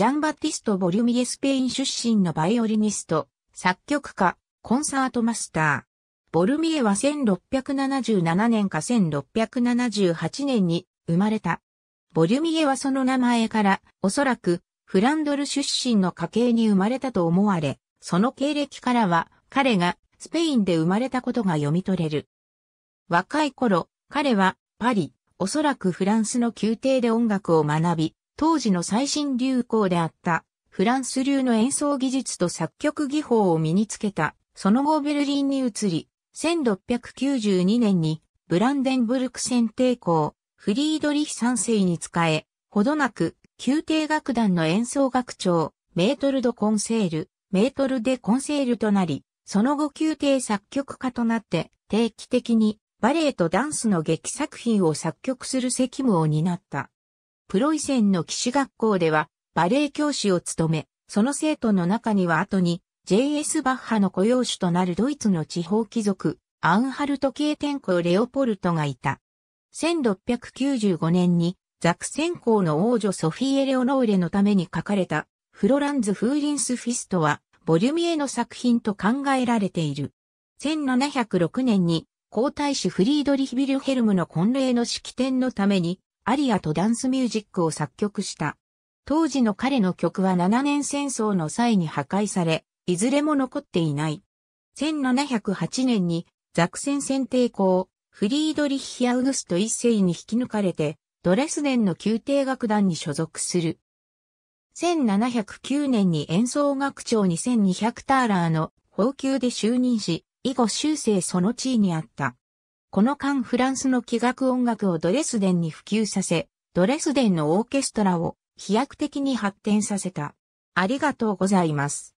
ジャンバティスト・ボリュミエスペイン出身のバイオリニスト、作曲家、コンサートマスター。ボルミエは1677年か1678年に生まれた。ボリュミエはその名前から、おそらくフランドル出身の家系に生まれたと思われ、その経歴からは彼がスペインで生まれたことが読み取れる。若い頃、彼はパリ、おそらくフランスの宮廷で音楽を学び、当時の最新流行であったフランス流の演奏技術と作曲技法を身につけた。その後ベルリンに移り、1692年にブランデンブルク選抵抗、フリードリヒ三世に仕え、ほどなく、宮廷楽団の演奏学長、メートルドコンセール、メートルデコンセールとなり、その後宮廷作曲家となって、定期的にバレエとダンスの劇作品を作曲する責務を担った。プロイセンの騎士学校ではバレエ教師を務め、その生徒の中には後に J.S. バッハの雇用主となるドイツの地方貴族、アンハルト系天候レオポルトがいた。1695年にザクセン公の王女ソフィー・エレオノーレのために書かれたフロランズ・フーリンス・フィストはボリュミエの作品と考えられている。1706年に皇太子フリードリヒ・ビルヘルムの婚礼の式典のためにアリアとダンスミュージックを作曲した。当時の彼の曲は7年戦争の際に破壊され、いずれも残っていない。1708年にザクセン選定校、フリードリッヒ・アウグスト一世に引き抜かれて、ドレスデンの宮廷楽団に所属する。1709年に演奏学長2200ターラーの宝級で就任し、以後修正その地位にあった。この間フランスの器楽音楽をドレスデンに普及させ、ドレスデンのオーケストラを飛躍的に発展させた。ありがとうございます。